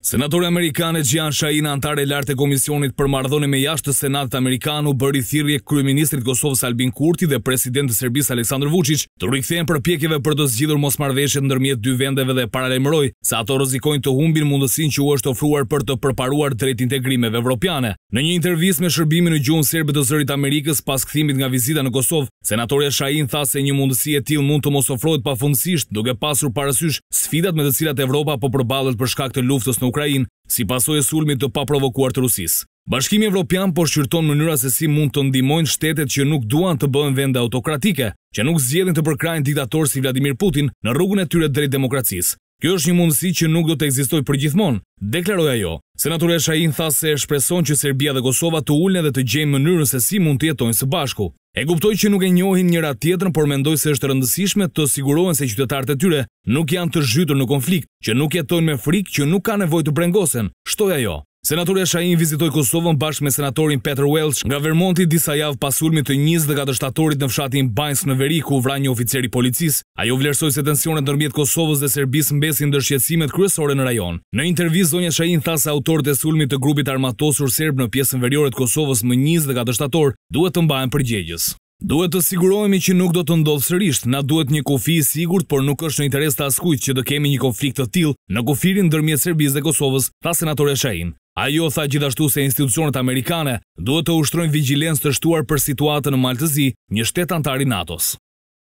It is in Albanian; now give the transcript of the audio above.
Senatori Amerikanë Gjan Shahin antar e lartë e Komisionit për mardhoni me Jashtë të Senatit Amerikan u bëri thirrje kryeministrit Kosovës Albin Kurti dhe presidentit të Serbisë Aleksandar Vučić të rikthehen përpjekjeve për të zgjidhur mosmarrëveshjet ndërmjet dy vendeve dhe paralajmëroi se ato rrezikojnë të humbin mundësinë që u është ofruar për të përparuar drejt integrimeve evropiane. Në një intervistë me shërbimin e gjuhën Serbë të Zërit të Amerikës pas kthimit nga vizita në Kosovë, senatorja Shain tha se një mundësi e tillë mund të mos ofrohet pafundësisht, duke pasur parasysh sfidat me të cilat Evropa po përballet për shkak të luftës në Ukrajin si pasoj e sulmit të paprovokuar të Rusis. Bashkimi Evropian po shqyrton mënyra se si mund të ndimojnë shtetet që nuk duan të bëhen vende autokratike, që nuk zgjedhin të përkrajnë diktator si Vladimir Putin në rrugun e tyre drejt demokracis. Kjo është një mundësi që nuk do të egzistoj për gjithmon, deklaroja jo. Senatore Shahin tha se shpreson që Serbia dhe Kosova të ullën dhe të gjenë mënyrën se si mund të jetojnë së bashku. E kuptoj që nuk e njohin njëra tjetrën, por mendoj se është rëndësishme të sigurohen se qytetarët e tyre nuk janë të zhytur në konflikt, që nuk jetojnë me frikë që nuk ka nevojë të brengosen. Shtoj ajo. Senatorja Shahin vizitoj Kosovën bashkë me senatorin Peter Welch nga Vermonti disa javë pasulmi të njës dhe gatë shtatorit në fshatin Bajnës në veri ku vra një oficeri policis. Ajo vlerësoj se tensionet nërmjet Kosovës dhe Serbis në besin kryesore në rajon. Në intervjiz, Zonja Shahin thasa autorit e sulmi të grupit armatosur Serb në pjesën veriore të Kosovës më njës dhe gatë shtator duhet të mbajnë përgjegjës. Duhet të sigurohemi që nuk do të ndodhë sërisht, na duhet një kofi i sigurt, por nuk është në interes të askujt që të kemi një konflikt të tillë në kufirin ndërmjet Serbisë dhe Kosovës, tha senatore Shein. Ajo tha gjithashtu se institucionet amerikane duhet të ushtrojnë vigjilencë të shtuar për situatën në Maltëzi, një shtet antar i NATO-s.